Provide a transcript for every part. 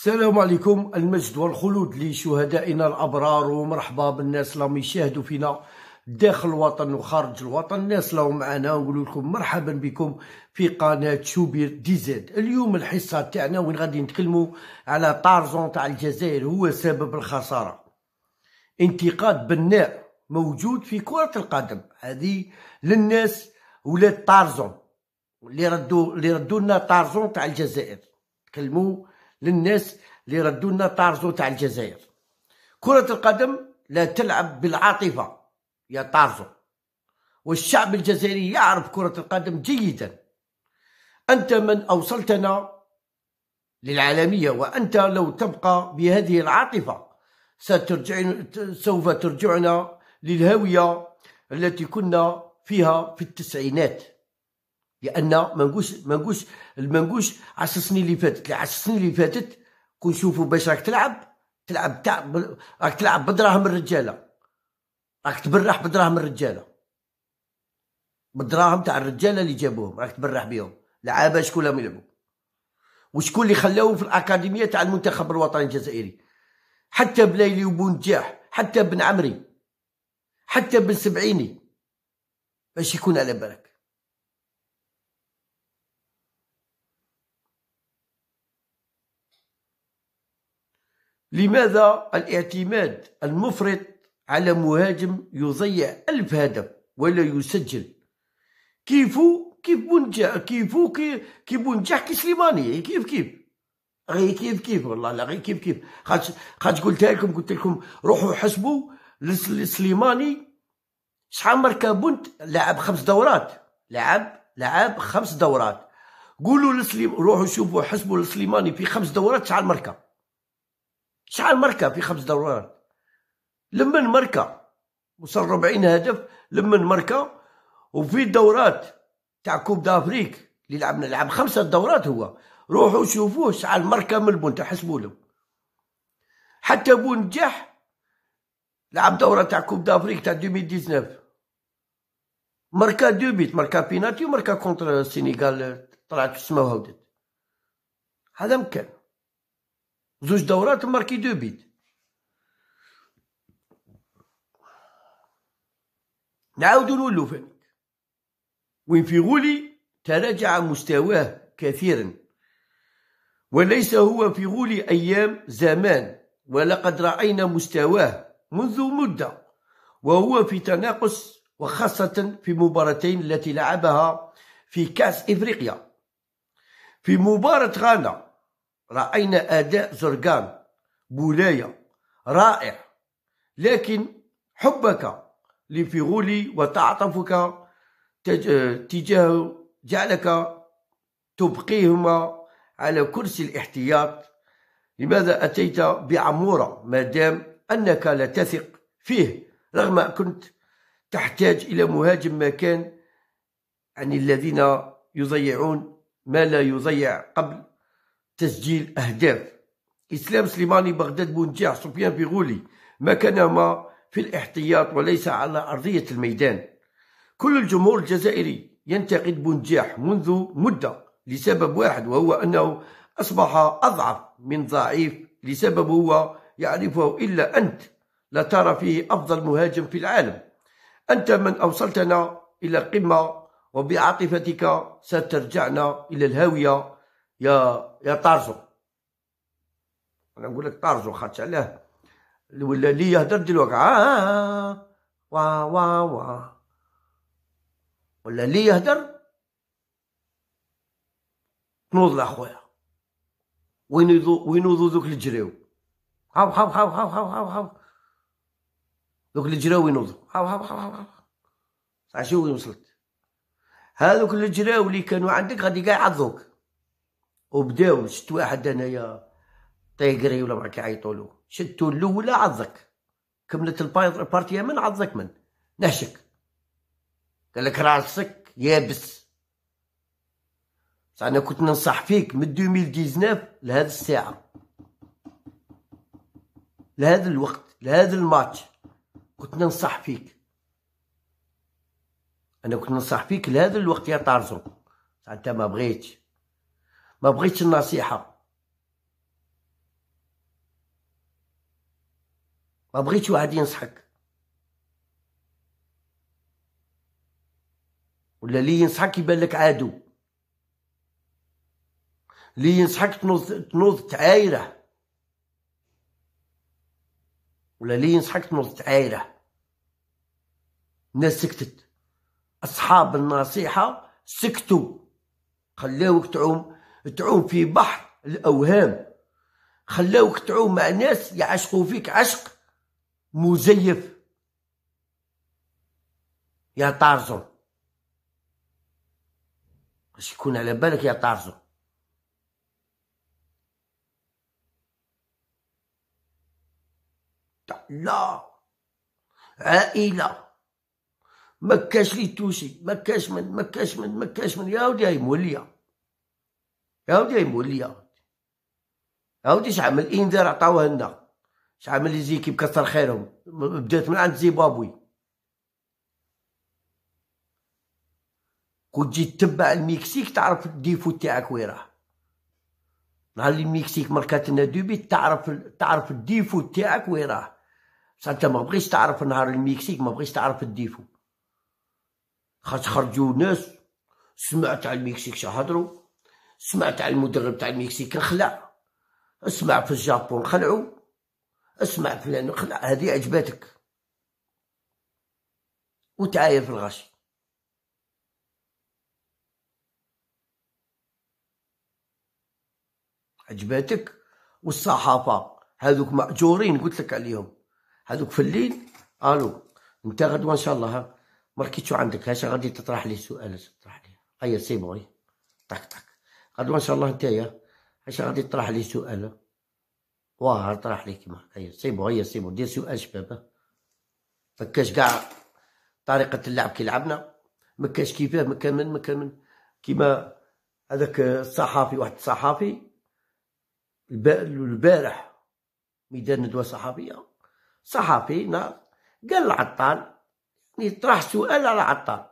السلام عليكم المجد والخلود لشهدائنا الابرار ومرحبا بالناس اللي يشاهدوا فينا داخل الوطن وخارج الوطن الناس اللي معنا نقول لكم مرحبا بكم في قناه شوبير دي زد اليوم الحصه تاعنا وين غادي نتكلموا على طارزون تاع الجزائر هو سبب الخساره انتقاد بناء موجود في كره القدم هذه للناس ولاد طارزون اللي ردوا اللي ردوا لنا طارزون تاع الجزائر تكلموا للناس اللي ردوا لنا طارزو تاع الجزائر كرة القدم لا تلعب بالعاطفة يا طارزو والشعب الجزائري يعرف كرة القدم جيدا أنت من أوصلتنا للعالمية وأنت لو تبقى بهذه العاطفة سترجع سوف ترجعنا للهوية التي كنا فيها في التسعينات لان ما نقولش ما نقولش ما نقولش 10 سنين اللي فاتت 10 سنين اللي فاتت كون شوفوا باش راك تلعب تلعب تاع راك تلعب بدراهم الرجاله راك تبرح بدراهم الرجاله بالدراهم تاع الرجاله اللي جابوهم راك تبرح بهم لعابه شكون لهم يلعبوا وشكون اللي خلاوهم في الاكاديميه تاع المنتخب الوطني الجزائري حتى بلايلي وبونجاح حتى بن عمري حتى بن سبعيني باش يكون على بالك لماذا الاعتماد المفرط على مهاجم يضيع ألف هدف ولا يسجل كيفو كيف بنجح كيفو كيف بنجح كي سليماني كيف كيف غي كيف كيف والله لا غي كيف كيف خاطش خاطش قلتها لكم قلت لكم روحوا حسبوا لسليماني شحال مركه بنت لعب خمس دورات لعب لعب خمس دورات قولوا لسليم روحوا شوفوا حسبوا لسليماني في خمس دورات شحال مركه شحال مركه في خمس دورات لمن مركه وصل 40 هدف لمن مركه وفي الدورات تاع كوب دافريك اللي لعبنا لعب خمسه دورات هو روحوا شوفوه شحال مركه من البونتا حسبوا له حتى بو نجاح لعب دوره تاع كوب دافريك تاع 2019 مركا دو بيت مركا بيناتي ومركا كونتر السينيغال طلعت في السماء وهودت هذا مكان زوج دورات ماركي دو بيت نعاودو نولو وين في غولي تراجع مستواه كثيرا وليس هو في غولي أيام زمان ولقد رأينا مستواه منذ مدة وهو في تناقص وخاصة في مباراتين التي لعبها في كأس إفريقيا في مباراة غانا رأينا أداء زرقان بولاية رائع لكن حبك لفيغولي وتعطفك تجاهه جعلك تبقيهما على كرسي الاحتياط لماذا أتيت بعمورة ما دام أنك لا تثق فيه رغم كنت تحتاج إلى مهاجم مكان عن الذين يضيعون ما لا يضيع قبل تسجيل أهداف إسلام سليماني بغداد بونجاح سفيان بيغولي مكانهما في الاحتياط وليس على أرضية الميدان كل الجمهور الجزائري ينتقد بونجاح منذ مدة لسبب واحد وهو أنه أصبح أضعف من ضعيف لسبب هو يعرفه إلا أنت لا ترى فيه أفضل مهاجم في العالم أنت من أوصلتنا إلى القمة وبعاطفتك سترجعنا إلى الهاوية يا يا طارزو انا نقول لك طارزو خاطش علاه ولا لي يهدر دير وقع وا وا وا ولا لي يهدر تنوض لاخويا وين يضو وين يضو ذوك الجريو هاو هاو هاو هاو هاو هاو هاو ذوك الجراو ينوضوا هاو هاو هاو هاو عرفتي وين وصلت هذوك الجراو اللي كانوا عندك غادي كاع يعضوك وبداو شت واحد انايا طيقري ولا برك يعيطولو شتو الاولى عضك كملت البارتي من عضك من نهشك قال لك راسك يابس بصح انا كنت ننصح فيك من 2019 لهذا الساعه لهذا الوقت لهذا الماتش كنت ننصح فيك انا كنت ننصح فيك لهذا الوقت يا طارزو انت ما بغيتش ما بغيتش النصيحه ما بغيتش واحد ينصحك ولا لي ينصحك يبان لك عادو لي ينصحك تنوض تنوض تعايره ولا لي ينصحك تنوض تعايره الناس سكتت اصحاب النصيحه سكتوا خلاوك تعوم تعوم في بحر الاوهام خلاوك تعوم مع ناس يعشقوا فيك عشق مزيف يا طارزو باش يكون على بالك يا طارزو لا عائله ما كاش لي توشي ما كاش من ما كاش من ما كاش من يا ودي هاي موليه ياو يقول ليا هاو شعمل شحال من الانذار عطاوه لنا شحال من ليزيكيب كثر خيرهم بدات من عند زيمبابوي كون تجي تتبع المكسيك تعرف الديفو تاعك وين راه نهار لي المكسيك ماركاتلنا لنا دوبي تعرف تعرف الديفو تاعك وين راه بصح انت ما بغيتش تعرف نهار المكسيك ما بغيتش تعرف الديفو خاطر خرجوا ناس سمعت على المكسيك شهدرو سمع تاع المدرب تاع المكسيك خلع اسمع في الجابون خلعوا اسمع فلان خلع هذه عجبتك وتعاير في الغش عجباتك والصحافة هذوك مأجورين قلت لك عليهم هذوك في الليل الو انت غدوة ان شاء الله ها ما عندك هاش غادي تطرح لي سؤال تطرح لي هيا سي بوي طك طك هاد ان شاء الله نتايا اش غادي تطرح لي سؤال واه طرح لي كيما هكايا سيبو هيا سيبو دير سؤال شباب مكاش كاع طريقة اللعب كي لعبنا مكاش كيفاه مكان من كيما هذاك الصحافي واحد الصحافي البارح ميدان ندوة صحافية صحافي نار قال العطال يعني طرح سؤال على عطال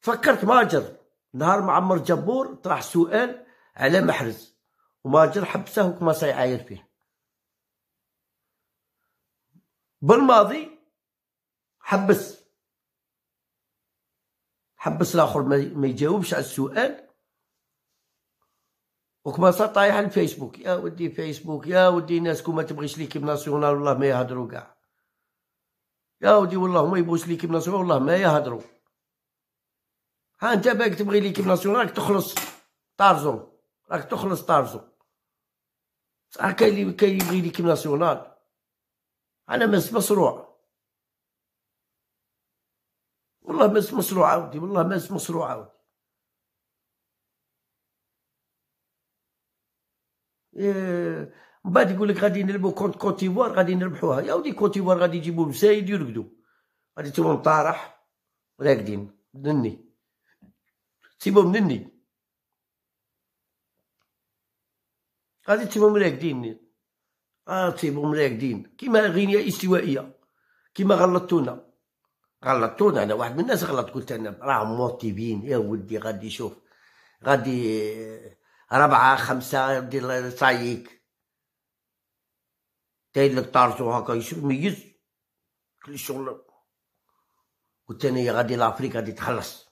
فكرت ماجر نهار معمر جبور طرح سؤال على محرز وماجر حبسه وكما سيعاير فيه بالماضي حبس حبس الاخر ما يجاوبش على السؤال وكما طايح على الفيسبوك يا ودي فيسبوك يا ودي الناس كون ما تبغيش ليكيب ناسيونال والله ما يهدرو كاع يا ودي والله ما يبغوش ليكيب ناسيونال والله ما يهدرو ها انت باك تبغي ليكيب ناسيونال تخلص طارزو راك تخلص طارزو صح كاين اللي كاين يبغي ليكيب ناسيونال انا مس مصروع والله مس مصروع عاودي والله مس مصروع عاودي إيه، من بعد يقول لك غادي نلعبوا كونت كوتيفوار غادي نربحوها يا ودي كوتيفوار غادي يجيبوا المسايد يرقدوا غادي تيبوا مطارح راقدين دني سيبو منني غادي مليك راكدين اه مليك دين كيما غينيا استوائيه كيما غلطتونا غلطتونا انا واحد من الناس غلط قلت انا راهم موتيفين يا ودي غادي يشوف غادي ربعة خمسة غادي صايك تايد لك طارتو هكا يشوف ميز كل شغل قلت انا غادي لافريك غادي تخلص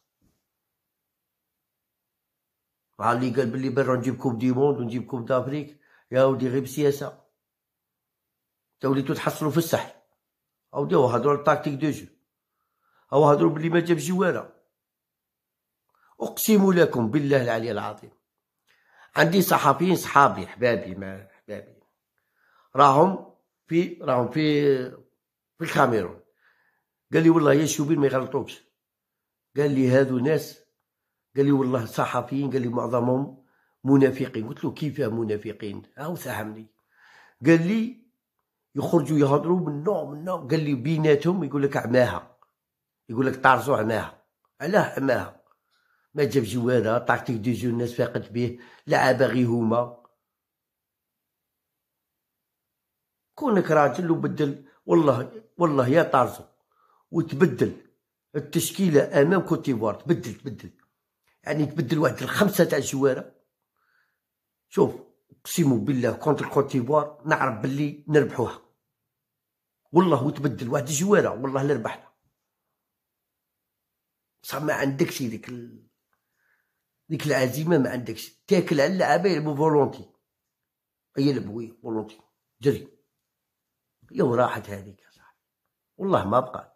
مع اللي قال بلي برا نجيب كوب دي موند ونجيب كوب دافريك يا ودي غير بسياسه تا وليتو تحصلوا في السحر او ديو هضروا على التاكتيك دو جو او هضروا بلي ما جاب جواره اقسم لكم بالله العلي العظيم عندي صحفيين صحابي حبابي ما حبابي راهم في راهم في في الكاميرون قال لي والله يا شوبين ما يغلطوكش قال لي هادو ناس قال لي والله صحفيين قال لي معظمهم منافقين قلت له كيف منافقين هاو ساهمني قال لي يخرجوا يهضروا من نوع من نوع قال لي بيناتهم يقول لك عماها يقول لك طارزو عماها علاه عماها ما جاب هذا طاكتيك دي جو الناس فاقت به لعابه غي هما كونك راجل وبدل والله والله يا طارزو وتبدل التشكيله امام كوتيفوار تبدل تبدل يعني تبدل واحد الخمسه تاع الجواره شوف اقسم بالله كونتر ديفوار نعرف باللي نربحوها والله وتبدل واحد الجواره والله لربحنا بصح ما عندكش ديك ال... ديك العزيمه ما عندكش تاكل على اللعابه يلعبو فولونتي يلعبوا لبوي فولونتي جري يا وراحت هذيك يا صاحبي والله ما بقات